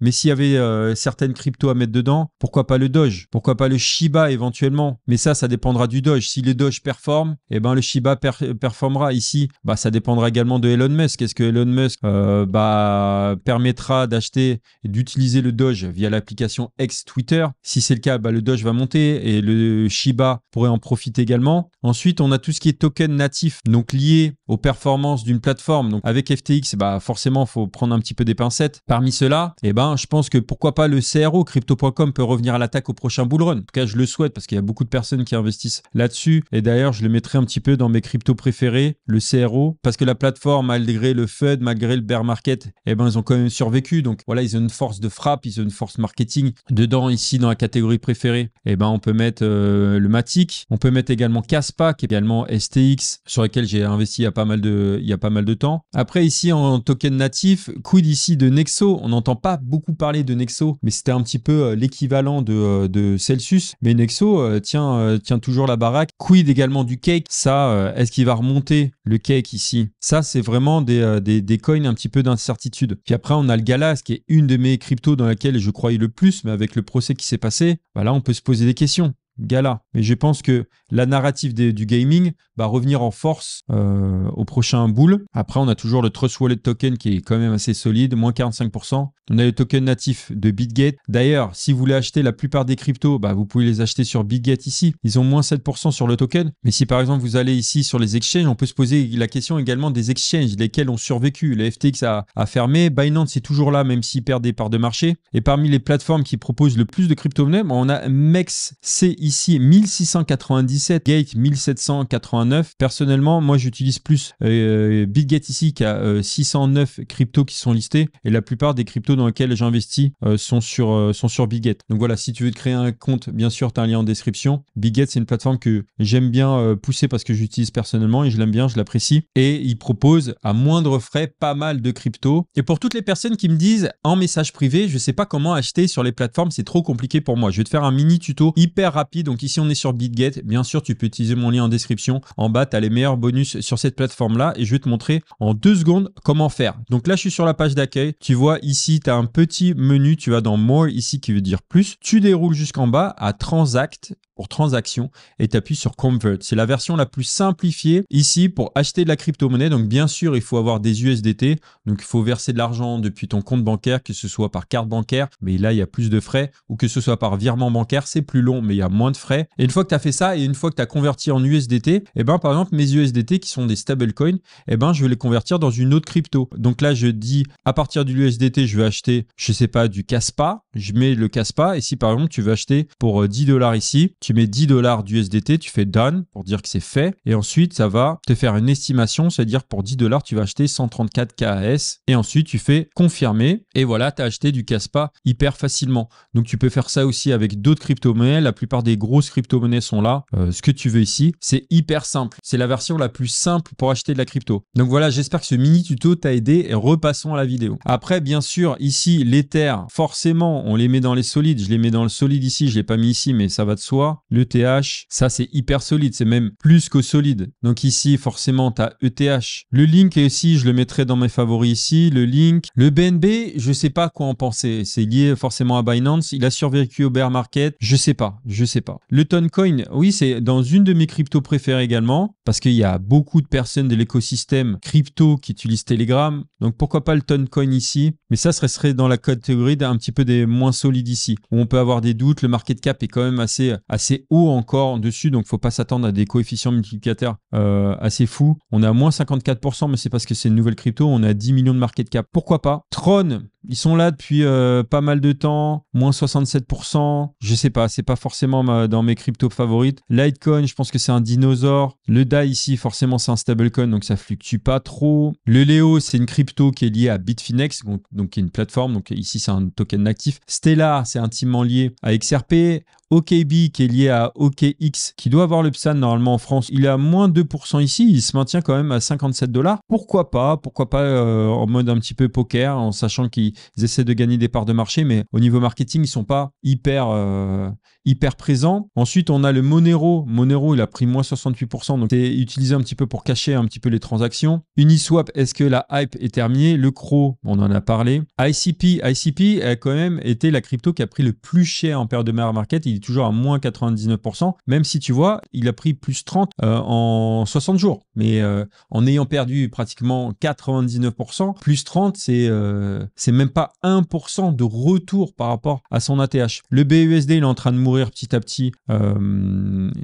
Mais s'il y avait euh, certaines cryptos à mettre dedans, pourquoi pas le Doge Pourquoi pas le Shiba éventuellement Mais ça, ça dépendra du Doge. Si le Doge performe, eh ben, le Shiba euh, performera. Ici, bah, ça dépendra également de Elon Musk. Est-ce que Elon Musk euh, bah, permettra d'acheter et d'utiliser le Doge via l'application ex-Twitter Si c'est le cas, bah, le Doge va monter et le Shiba pourrait en profiter également. Ensuite, on a tout ce qui est token natif, donc lié aux performances d'une plateforme. Donc avec FTX, bah forcément, faut prendre un petit peu des pincettes. Parmi ceux-là, eh ben, je pense que pourquoi pas le CRO, crypto.com peut revenir à l'attaque au prochain bull run. En tout cas, je le souhaite parce qu'il y a beaucoup de personnes qui investissent là-dessus. Et d'ailleurs, je le mettrai un petit peu dans mes cryptos préférés, le CRO, parce que la plateforme, malgré le FUD, malgré le bear market, eh ben, ils ont quand même survécu. Donc voilà, ils ont une force de frappe, ils ont une force marketing. Dedans, ici, dans la catégorie préférée, et eh ben, on peut mettre euh, le Matic on peut mettre également Caspa, qui est également STX, sur lequel j'ai investi il y, a pas mal de, il y a pas mal de temps. Après, ici, en token natif, quid ici de Nexo On n'entend pas beaucoup parler de Nexo, mais c'était un petit peu euh, l'équivalent de, euh, de, Celsius. Mais Nexo euh, tient, tient toujours la baraque. Quid également du Cake Ça, est-ce qu'il va remonter le Cake ici Ça, c'est vraiment des, des, coins un petit peu d'incertitude. Puis après, on a le Galas, qui est une de mes cryptos dans laquelle je croyais le plus, mais avec le procès qui s'est passé, bah là, on peut se poser des questions gala. Mais je pense que la narrative du gaming va revenir en force euh, au prochain boule. Après, on a toujours le Trust Wallet token qui est quand même assez solide, moins 45%. On a le token natif de BitGate. D'ailleurs, si vous voulez acheter la plupart des cryptos, bah, vous pouvez les acheter sur BitGate ici. Ils ont moins 7% sur le token. Mais si par exemple vous allez ici sur les exchanges, on peut se poser la question également des exchanges, lesquels ont survécu. La FTX a, fermé, Binance est toujours là, même s'il perd des parts de marché. Et parmi les plateformes qui proposent le plus de crypto-monnaies, on a MexCI ici 1697, Gate 1789. Personnellement, moi j'utilise plus euh, big ici qu'à 609 euh, cryptos qui sont listés et la plupart des cryptos dans lesquels j'investis euh, sont sur sont sur Bigget. Donc voilà, si tu veux te créer un compte, bien sûr, tu as un lien en description. Bigget c'est une plateforme que j'aime bien pousser parce que j'utilise personnellement et je l'aime bien, je l'apprécie et il propose à moindre frais pas mal de cryptos. Et pour toutes les personnes qui me disent en message privé, je sais pas comment acheter sur les plateformes, c'est trop compliqué pour moi. Je vais te faire un mini tuto hyper rapide donc ici, on est sur BitGet. Bien sûr, tu peux utiliser mon lien en description. En bas, tu as les meilleurs bonus sur cette plateforme-là. Et je vais te montrer en deux secondes comment faire. Donc là, je suis sur la page d'accueil. Tu vois ici, tu as un petit menu. Tu vas dans More ici qui veut dire plus. Tu déroules jusqu'en bas à Transact pour transaction et tu appuies sur Convert. C'est la version la plus simplifiée ici pour acheter de la crypto-monnaie. Donc bien sûr, il faut avoir des USDT. Donc il faut verser de l'argent depuis ton compte bancaire, que ce soit par carte bancaire, mais là il y a plus de frais, ou que ce soit par virement bancaire, c'est plus long, mais il y a moins de frais. Et une fois que tu as fait ça et une fois que tu as converti en USDT, et eh ben par exemple mes USDT qui sont des stablecoins, et eh ben je vais les convertir dans une autre crypto. Donc là je dis à partir du USDT, je vais acheter, je sais pas, du Caspa, je mets le Caspa et si par exemple tu veux acheter pour 10 euh, dollars ici, tu tu mets 10 dollars du SDT, tu fais done pour dire que c'est fait. Et ensuite, ça va te faire une estimation, c'est-à-dire pour 10 dollars, tu vas acheter 134 KAS. Et ensuite, tu fais confirmer. Et voilà, tu as acheté du CASPA hyper facilement. Donc, tu peux faire ça aussi avec d'autres crypto-monnaies. La plupart des grosses crypto-monnaies sont là. Euh, ce que tu veux ici, c'est hyper simple. C'est la version la plus simple pour acheter de la crypto. Donc voilà, j'espère que ce mini tuto t'a aidé et repassons à la vidéo. Après, bien sûr, ici, l'Ether, forcément, on les met dans les solides. Je les mets dans le solide ici, je ne l'ai pas mis ici, mais ça va de soi. L'ETH, ça c'est hyper solide, c'est même plus que solide. Donc ici, forcément, tu as ETH. Le link aussi, je le mettrai dans mes favoris ici, le link. Le BNB, je sais pas quoi en penser. C'est lié forcément à Binance. Il a survécu au bear market. Je sais pas, je sais pas. Le Toncoin, oui, c'est dans une de mes cryptos préférées également, parce qu'il y a beaucoup de personnes de l'écosystème crypto qui utilisent Telegram. Donc pourquoi pas le Toncoin ici Mais ça serait, dans la catégorie d'un petit peu des moins solides ici, où on peut avoir des doutes. Le market cap est quand même assez assez haut encore dessus, donc faut pas s'attendre à des coefficients multiplicateurs assez fous. On a moins 54%, mais c'est parce que c'est une nouvelle crypto. On a 10 millions de market cap. Pourquoi pas Tron, ils sont là depuis euh, pas mal de temps, moins 67%. Je sais pas, c'est pas forcément dans mes cryptos favorites. Litecoin, je pense que c'est un dinosaure. Le DAI ici, forcément, c'est un stablecoin, donc ça fluctue pas trop. Le Léo, c'est une crypto qui est liée à Bitfinex, donc, donc qui est une plateforme. Donc ici, c'est un token actif. Stellar, c'est intimement lié à XRP. OKB qui est lié à OKX qui doit avoir le PSAN normalement en France. Il est à moins 2% ici, il se maintient quand même à 57 dollars. Pourquoi pas Pourquoi pas euh, en mode un petit peu poker en sachant qu'ils essaient de gagner des parts de marché mais au niveau marketing, ils sont pas hyper euh, hyper présents. Ensuite, on a le Monero. Monero, il a pris moins 68% donc c'est utilisé un petit peu pour cacher un petit peu les transactions. Uniswap, est-ce que la hype est terminée Le Cro, on en a parlé. ICP, ICP a quand même été la crypto qui a pris le plus cher en paire de market toujours à moins 99%, même si tu vois, il a pris plus 30 euh, en 60 jours. Mais euh, en ayant perdu pratiquement 99%, plus 30, euh, c'est même pas 1% de retour par rapport à son ATH. Le BUSD, il est en train de mourir petit à petit.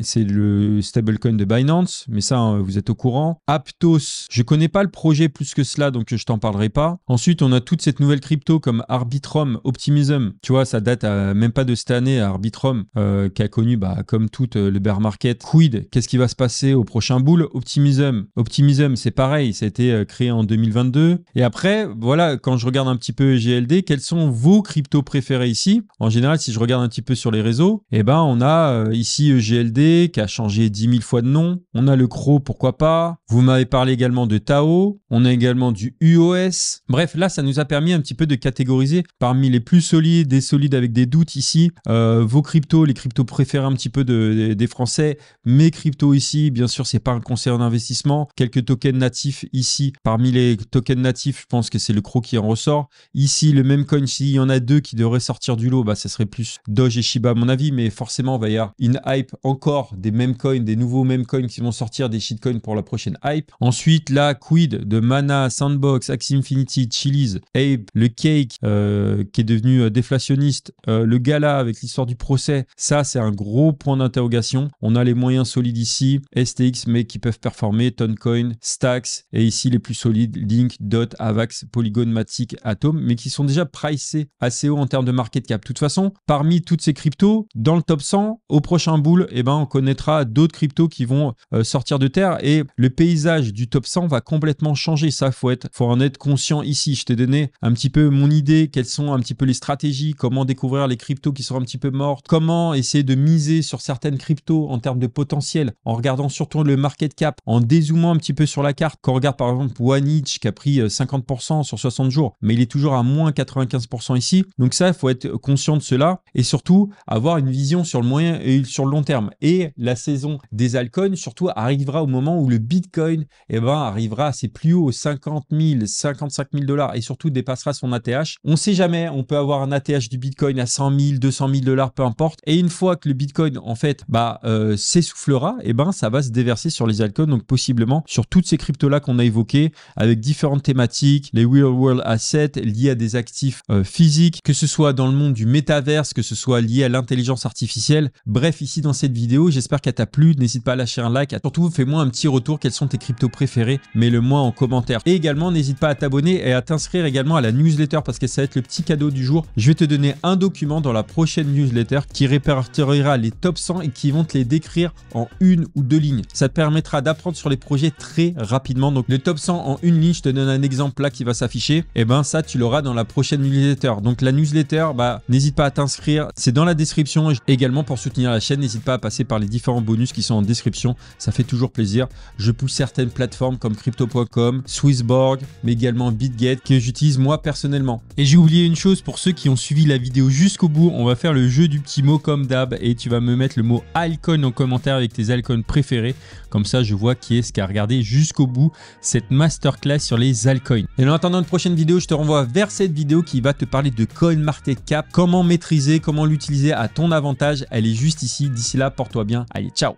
c'est le stablecoin de Binance, mais ça, hein, vous êtes au courant. Aptos, je connais pas le projet plus que cela, donc je t'en parlerai pas. Ensuite, on a toute cette nouvelle crypto comme Arbitrum, Optimism. Tu vois, ça date même pas de cette année Arbitrum. Euh, qui a connu, bah, comme toute euh, le bear market, quid Qu'est-ce qui va se passer au prochain boule Optimism. Optimism, c'est pareil, ça a été euh, créé en 2022. Et après, voilà, quand je regarde un petit peu EGLD quels sont vos cryptos préférés ici En général, si je regarde un petit peu sur les réseaux, et eh ben, on a ici EGLD qui a changé 10 000 fois de nom. On a le Cro, pourquoi pas Vous m'avez parlé également de Tao. On a également du UOS. Bref, là, ça nous a permis un petit peu de catégoriser parmi les plus solides, des solides avec des doutes ici, vos cryptos les cryptos préférés un petit peu des Français. Mes cryptos ici, bien sûr, c'est pas un conseil en investissement. Quelques tokens natifs ici. Parmi les tokens natifs, je pense que c'est le croc qui en ressort. Ici, le même coin, s'il y en a deux qui devraient sortir du lot, bah, ça serait plus Doge et Shiba à mon avis. Mais forcément, il va y avoir une hype encore des mêmes coins, des nouveaux mêmes coins qui vont sortir, des shitcoins pour la prochaine hype. Ensuite, la Quid de Mana, Sandbox, Axie Infinity, Chili's, Ape, le Cake euh, qui est devenu euh, déflationniste, euh, le Gala avec l'histoire du procès ça, c'est un gros point d'interrogation. On a les moyens solides ici, STX, mais qui peuvent performer, Toncoin, Stacks, et ici les plus solides, Link, Dot, Avax, Polygon, Matic, Atom, mais qui sont déjà pricés assez haut en termes de market cap. De toute façon, parmi toutes ces cryptos, dans le top 100, au prochain boule, eh ben, on connaîtra d'autres cryptos qui vont euh, sortir de terre et le paysage du top 100 va complètement changer. Ça, fouette faut en être conscient ici. Je t'ai donné un petit peu mon idée, quelles sont un petit peu les stratégies, comment découvrir les cryptos qui sont un petit peu mortes, comment essayer de miser sur certaines cryptos en termes de potentiel, en regardant surtout le market cap, en dézoomant un petit peu sur la carte. Quand regarde par exemple OneEach qui a pris 50% euh, sur 60 jours, mais il est toujours à moins 95% ici. Donc ça, il faut être conscient de cela et surtout avoir une vision sur le moyen et sur le long terme. Et la saison des altcoins surtout arrivera au moment où le Bitcoin et eh ben, arrivera à ses plus hauts, 50 000, 55 000 dollars et surtout dépassera son ATH. On sait jamais, on peut avoir un ATH du Bitcoin à 100 000, 200 000 dollars, peu importe. Et une fois que le Bitcoin, en fait, bah, euh, s'essoufflera, et eh ben, ça va se déverser sur les altcoins. Donc, possiblement, sur toutes ces cryptos-là qu'on a évoquées, avec différentes thématiques, les real world assets liés à des actifs euh, physiques, que ce soit dans le monde du métaverse, que ce soit lié à l'intelligence artificielle. Bref, ici, dans cette vidéo, j'espère qu'elle t'a plu. N'hésite pas à lâcher un like. Surtout, fais-moi un petit retour. Quels sont tes cryptos préférés? Mets-le moi en commentaire. Et également, n'hésite pas à t'abonner et à t'inscrire également à la newsletter parce que ça va être le petit cadeau du jour. Je vais te donner un document dans la prochaine newsletter qui répertoriera les top 100 et qui vont te les décrire en une ou deux lignes. Ça te permettra d'apprendre sur les projets très rapidement. Donc le top 100 en une ligne, je te donne un exemple là qui va s'afficher. Et eh ben ça, tu l'auras dans la prochaine newsletter. Donc la newsletter, bah, n'hésite pas à t'inscrire. C'est dans la description également pour soutenir la chaîne. N'hésite pas à passer par les différents bonus qui sont en description. Ça fait toujours plaisir. Je pousse certaines plateformes comme crypto.com, Swissborg, mais également BitGet que j'utilise moi personnellement. Et j'ai oublié une chose pour ceux qui ont suivi la vidéo jusqu'au bout. On va faire le jeu du petit mot comme d'hab et tu vas me mettre le mot altcoin en commentaire avec tes altcoins préférés. Comme ça, je vois qui est-ce qui a regardé jusqu'au bout cette masterclass sur les altcoins. Et en attendant une prochaine vidéo, je te renvoie vers cette vidéo qui va te parler de coin market cap, comment maîtriser, comment l'utiliser à ton avantage. Elle est juste ici. D'ici là, porte-toi bien. Allez, ciao